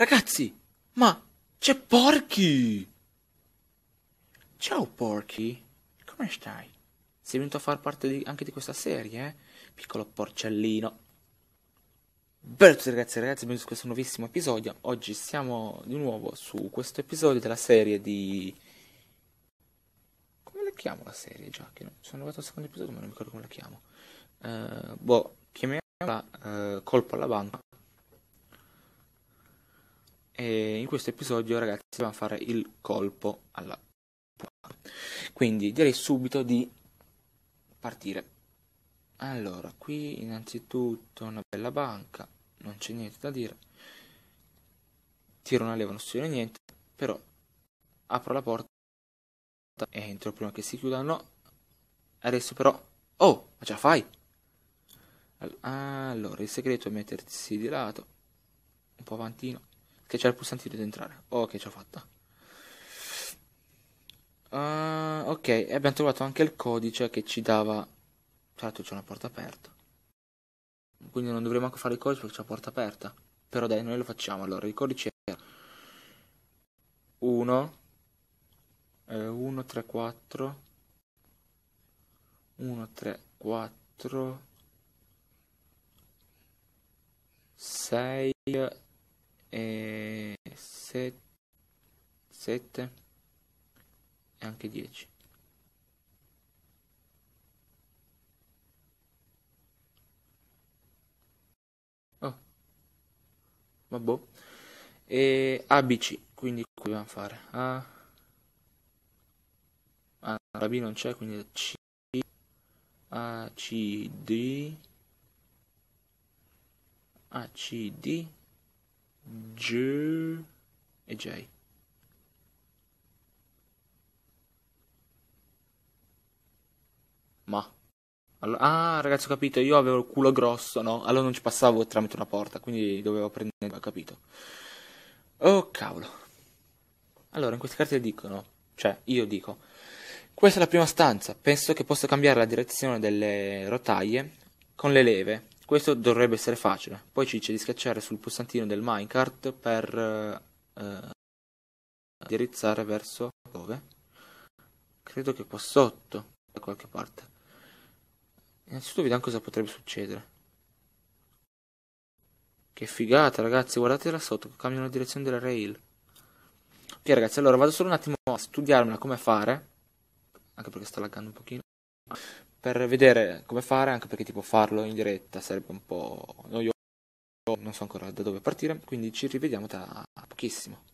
Ragazzi, ma c'è Porky! Ciao Porky, come stai? Sei venuto a far parte di, anche di questa serie, eh? Piccolo porcellino. Bello a tutti ragazzi ragazzi, benvenuti in questo nuovissimo episodio. Oggi siamo di nuovo su questo episodio della serie di... Come la chiamo la serie già? Che non... Sono arrivato al secondo episodio ma non mi ricordo come la chiamo. Uh, boh, chiamiamola uh, Colpo alla banca e in questo episodio, ragazzi, dobbiamo fare il colpo alla puntata. Quindi direi subito di partire. Allora, qui innanzitutto una bella banca, non c'è niente da dire. Tiro una leva, non succede niente, però apro la porta e entro prima che si chiudano. Adesso però... Oh, ma ce la fai? Allora, il segreto è mettersi di lato, un po' avantino che c'è il pulsante di entrare. Ok, oh, ci ho fatta. Uh, ok, e abbiamo trovato anche il codice che ci dava... Certo, c'è una porta aperta. Quindi non dovremmo anche fare il codice perché c'è la porta aperta. Però dai, noi lo facciamo. Allora, il codice era 1, eh, 1, 3, 4, 1, 3, 4, 6, e 7 e anche 10 oh vabbè boh. e ABC quindi qui dobbiamo fare A ah, la B non c'è quindi C A C D A C D G e J. Ma. Allora, ah, ragazzi, ho capito, io avevo il culo grosso, no? Allora non ci passavo tramite una porta, quindi dovevo prendere, ho capito. Oh, cavolo. Allora, in queste carte dicono, cioè, io dico, questa è la prima stanza, penso che posso cambiare la direzione delle rotaie con le leve. Questo dovrebbe essere facile. Poi ci dice di schiacciare sul pulsantino del minecart per eh, eh, indirizzare verso dove? Credo che qua sotto, da qualche parte. Innanzitutto vediamo cosa potrebbe succedere. Che figata, ragazzi, guardate là sotto, cambiano la direzione della rail. Ok, ragazzi, allora vado solo un attimo a studiarmela come fare. Anche perché sto laggando un pochino per vedere come fare, anche perché tipo farlo in diretta sarebbe un po' noioso, non so ancora da dove partire, quindi ci rivediamo tra pochissimo.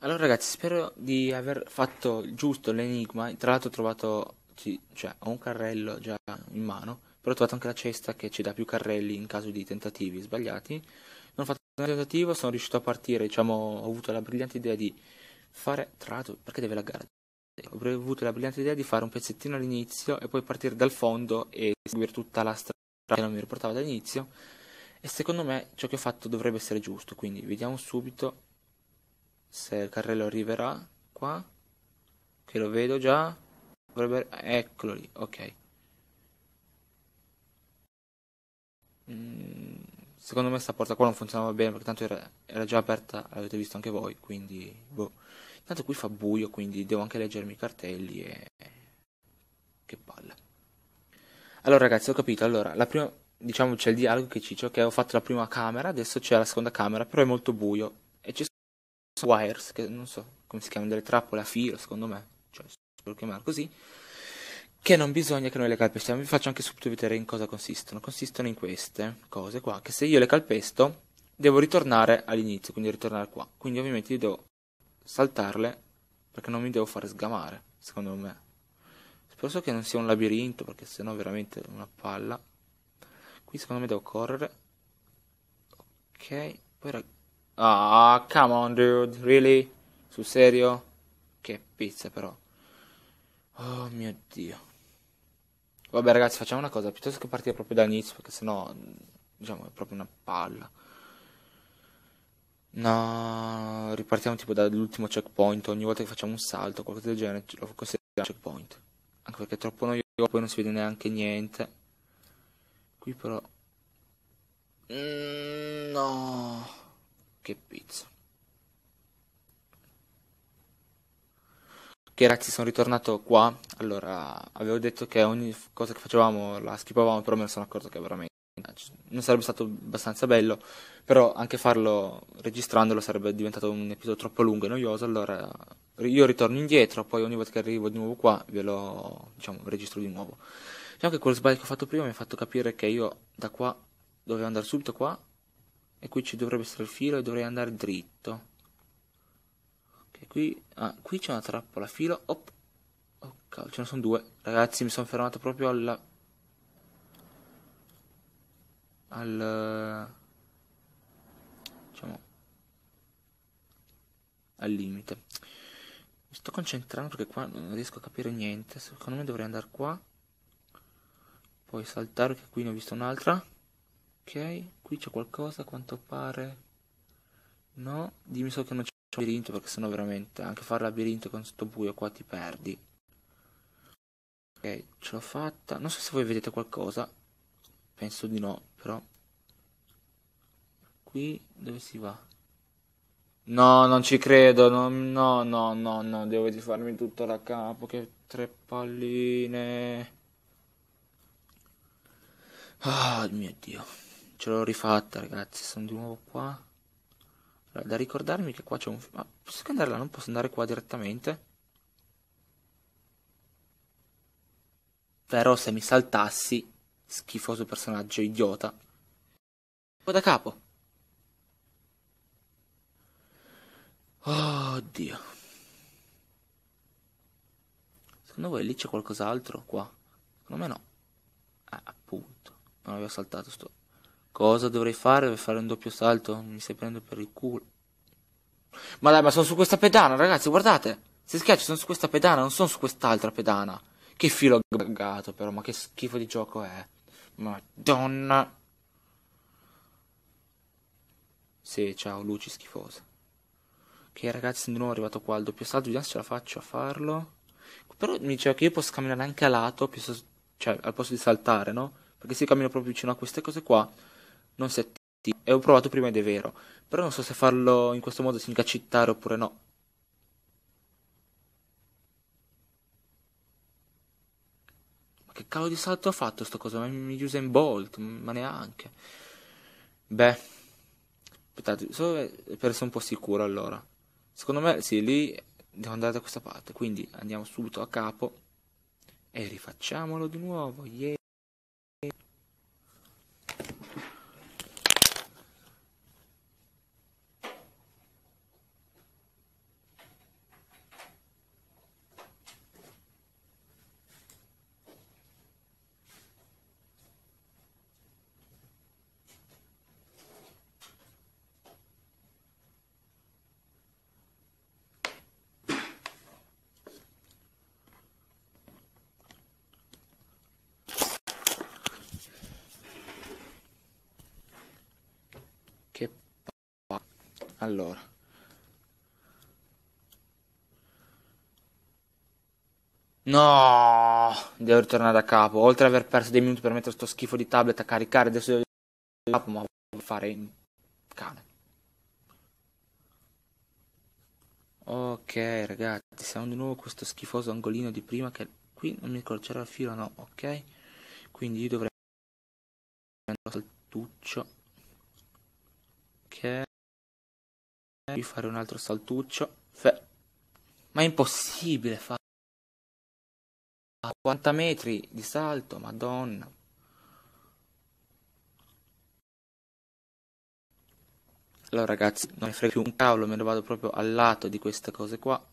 Allora ragazzi, spero di aver fatto giusto l'enigma, tra l'altro ho trovato, sì, cioè ho un carrello già in mano, però ho trovato anche la cesta che ci dà più carrelli in caso di tentativi sbagliati. Non ho fatto nessun tentativo, sono riuscito a partire, diciamo, ho avuto la brillante idea di fare, tra l'altro, perché deve laggare? Avrei avuto la brillante idea di fare un pezzettino all'inizio e poi partire dal fondo e seguire tutta la strada che non mi riportava dall'inizio. E secondo me ciò che ho fatto dovrebbe essere giusto. Quindi vediamo subito se il carrello arriverà qua. Che lo vedo già. Dovrebbe... Eccolo lì, ok. Mm, secondo me questa porta qua non funzionava bene perché tanto era, era già aperta, l'avete visto anche voi, quindi boh. Tanto qui fa buio, quindi devo anche leggermi i cartelli e... Che palla. Allora ragazzi, ho capito. Allora, la prima... Diciamo c'è il dialogo che ciccio, che ho fatto la prima camera, adesso c'è la seconda camera, però è molto buio. E ci sono wires, che non so come si chiamano, delle trappole a filo, secondo me. Cioè, spero chiamarlo così. Che non bisogna che noi le calpestiamo. Vi faccio anche subito vedere in cosa consistono. Consistono in queste cose qua, che se io le calpesto, devo ritornare all'inizio, quindi ritornare qua. Quindi ovviamente io devo saltarle perché non mi devo fare sgamare, secondo me. Spero che non sia un labirinto perché sennò veramente una palla. Qui secondo me devo correre. Ok, poi rag... Ah, come on dude, really? Su serio? Che pizza però. Oh mio dio. Vabbè ragazzi, facciamo una cosa, piuttosto che partire proprio dall'inizio perché sennò diciamo è proprio una palla. No, ripartiamo tipo dall'ultimo checkpoint, ogni volta che facciamo un salto, qualcosa del genere, lo consideriamo checkpoint. Anche perché è troppo noioso, poi non si vede neanche niente. Qui però... Mm, no, che pizza. Ok ragazzi, sono ritornato qua. Allora, avevo detto che ogni cosa che facevamo la schipavamo, però me ne sono accorto che è veramente non sarebbe stato abbastanza bello, però anche farlo registrandolo sarebbe diventato un episodio troppo lungo e noioso, allora io ritorno indietro, poi ogni volta che arrivo di nuovo qua ve lo diciamo, registro di nuovo. Diciamo che quel sbaglio che ho fatto prima mi ha fatto capire che io da qua dovevo andare subito qua e qui ci dovrebbe essere il filo e dovrei andare dritto. Okay, qui, ah, qui c'è una trappola, filo, op. Oh, cavolo, ce ne sono due. Ragazzi, mi sono fermato proprio alla al, diciamo, al limite. Mi sto concentrando perché qua non riesco a capire niente. Secondo me dovrei andare qua. Poi saltare che qui ne ho visto un'altra. Ok, qui c'è qualcosa a quanto pare. No, dimmi solo che non c'è un labirinto perché sennò veramente anche fare labirinto con sto buio qua ti perdi. Ok, ce l'ho fatta. Non so se voi vedete qualcosa. Penso di no però qui dove si va? No, non ci credo, no, no, no, no, no, devo rifarmi tutto da capo, che tre palline. Ah, oh, mio Dio, ce l'ho rifatta ragazzi, sono di nuovo qua. da ricordarmi che qua c'è un... Ma posso andare là? Non posso andare qua direttamente? Però se mi saltassi Schifoso personaggio, idiota. Po' da capo. Oddio. Secondo voi lì c'è qualcos'altro qua? Secondo me no. Ah, appunto. Non avevo saltato sto. Cosa dovrei fare? Dovrei fare un doppio salto? Mi stai prendendo per il culo. Ma dai, ma sono su questa pedana, ragazzi, guardate. Se schiaccio sono su questa pedana, non sono su quest'altra pedana. Che filo gato, però, ma che schifo di gioco è. Madonna. Sì, ciao, luci schifose. Ok, ragazzi, sono di nuovo arrivato qua al doppio salto, vediamo se ce la faccio a farlo. Però mi diceva che io posso camminare anche a lato, cioè al posto di saltare, no? Perché se cammino proprio vicino a queste cose qua, non si attiva. E ho provato prima ed è vero. Però non so se farlo in questo modo significa cittare oppure no. che cavolo di salto ha fatto sto coso? Ma mi usa in Bolt, ma neanche. Beh, aspettate, solo per essere un po' sicuro allora. Secondo me, sì, lì devo andare da questa parte, quindi andiamo subito a capo e rifacciamolo di nuovo, yeah! Allora. No, devo ritornare da capo. Oltre ad aver perso dei minuti per mettere sto schifo di tablet a caricare, adesso devo da capo, ma voglio fare in cane. Ok, ragazzi, siamo di nuovo questo schifoso angolino di prima che qui non mi ricordo c'era il filo no, ok? Quindi io dovrei andare al tuccio Devi fare un altro saltuccio. Fe ma è impossibile fare. 50 metri di salto, madonna. Allora ragazzi, non mi frega più un cavolo, me ne vado proprio al lato di queste cose qua.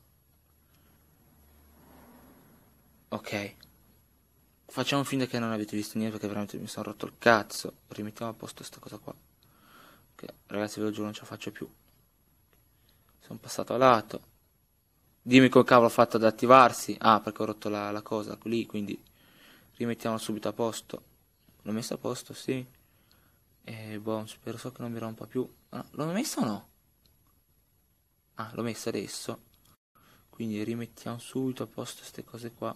Ok. Facciamo finta che non avete visto niente perché veramente mi sono rotto il cazzo. Rimettiamo a posto questa cosa qua. Ok, ragazzi ve lo giuro non ce la faccio più. Sono passato a lato. Dimmi come cavolo ho fatto ad attivarsi. Ah, perché ho rotto la, la cosa lì, quindi rimettiamola subito a posto. L'ho messa a posto, sì. E boh, spero so che non mi rompa più. No, ah, l'ho messa o no? Ah, l'ho messa adesso. Quindi rimettiamo subito a posto queste cose qua.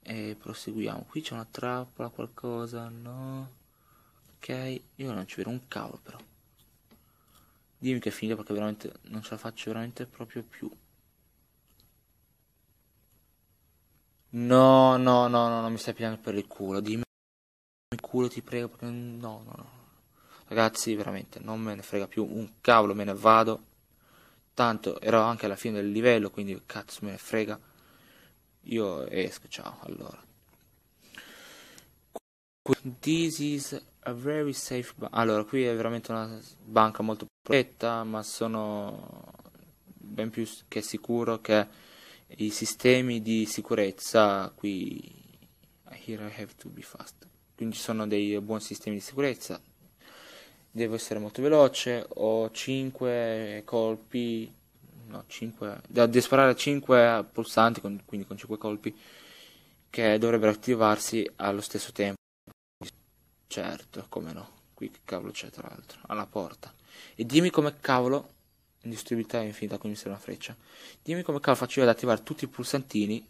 E proseguiamo. Qui c'è una trappola, qualcosa, no? Ok, io non ci vedo un cavolo però. Dimmi che è finita perché veramente non ce la faccio veramente proprio più. No, no, no, no, non mi stai pigliando per il culo. Dimmi il culo, ti prego, perché no, no, no. Ragazzi, veramente, non me ne frega più un cavolo, me ne vado. Tanto ero anche alla fine del livello, quindi cazzo me ne frega. Io esco, ciao, allora. This is a very safe bank. Allora, qui è veramente una banca molto protetta, ma sono ben più che sicuro che i sistemi di sicurezza qui here I have to be fast. Quindi ci sono dei buoni sistemi di sicurezza. Devo essere molto veloce, ho 5 colpi, no, 5, da sparare 5 pulsanti, con, quindi con 5 colpi che dovrebbero attivarsi allo stesso tempo. Certo, come no. Qui che cavolo c'è tra l'altro? Alla porta. E dimmi come cavolo... Indistribuita infinita, quindi mi serve una freccia. Dimmi come cavolo faccio io ad attivare tutti i pulsantini.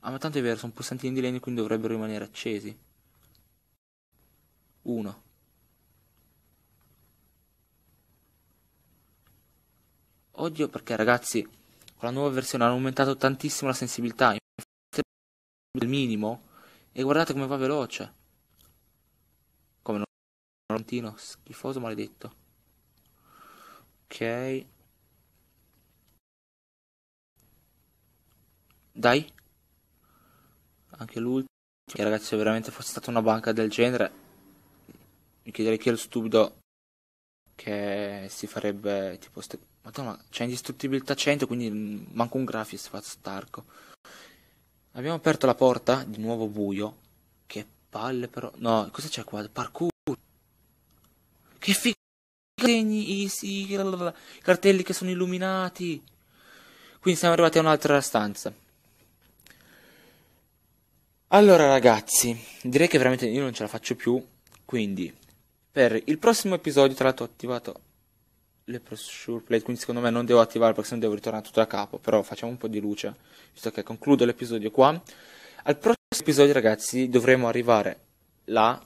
Ah, ma tanto è vero, sono pulsantini di legno, quindi dovrebbero rimanere accesi. 1. Oddio, perché ragazzi, con la nuova versione hanno aumentato tantissimo la sensibilità. Infatti, il minimo. E guardate come va veloce. Come non Valentino, schifoso maledetto. Ok. Dai. Anche l'ultimo. Che ragazzi, se veramente fosse stata una banca del genere, mi chiederei chi è lo stupido che si farebbe tipo... Ste... Madonna, c'è indistruttibilità 100, quindi manco un grafio si fa starco. Abbiamo aperto la porta, di nuovo buio, palle però. No, cosa c'è qua? Parkour. Che figa segni i, i, i, cartelli che sono illuminati. Quindi siamo arrivati a un'altra stanza. Allora ragazzi, direi che veramente io non ce la faccio più, quindi per il prossimo episodio tra l'altro ho attivato le pressure plate, quindi secondo me non devo attivare perché se sennò devo ritornare tutto da capo, però facciamo un po' di luce, visto che concludo l'episodio qua. Al prossimo episodio, ragazzi, dovremo arrivare là.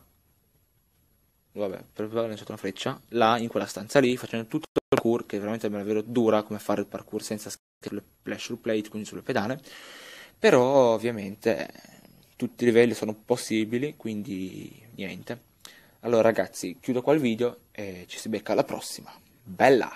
Vabbè, per non lanciato una freccia. Là, in quella stanza lì, facendo tutto il parkour, che veramente è davvero dura come fare il parkour senza sulle flash plate, quindi sulle pedane. Però, ovviamente, tutti i livelli sono possibili, quindi niente. Allora, ragazzi, chiudo qua il video e ci si becca alla prossima. Bella!